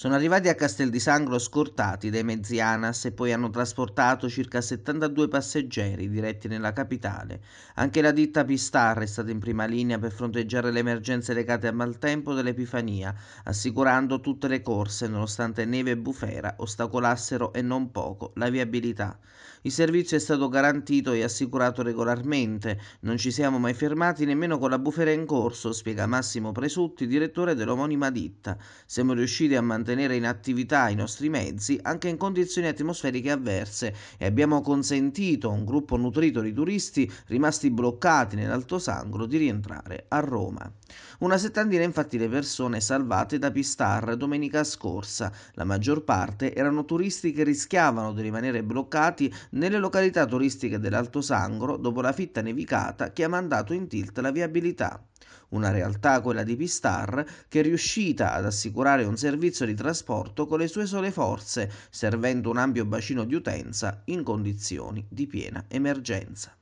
Sono arrivati a Castel di Sangro scortati dai mezzi ANAS e poi hanno trasportato circa 72 passeggeri diretti nella capitale. Anche la ditta Pistar è stata in prima linea per fronteggiare le emergenze legate al maltempo dell'Epifania, assicurando tutte le corse nonostante neve e bufera ostacolassero e non poco la viabilità. Il servizio è stato garantito e assicurato regolarmente, non ci siamo mai fermati nemmeno con la bufera in corso, spiega Massimo Presutti, direttore dell'omonima ditta. Siamo riusciti a mantenere tenere in attività i nostri mezzi anche in condizioni atmosferiche avverse e abbiamo consentito a un gruppo nutrito di turisti rimasti bloccati nell'Alto Sangro di rientrare a Roma. Una settantina infatti le persone salvate da Pistar domenica scorsa, la maggior parte erano turisti che rischiavano di rimanere bloccati nelle località turistiche dell'Alto Sangro dopo la fitta nevicata che ha mandato in tilt la viabilità. Una realtà, quella di Pistar, che è riuscita ad assicurare un servizio di trasporto con le sue sole forze, servendo un ampio bacino di utenza in condizioni di piena emergenza.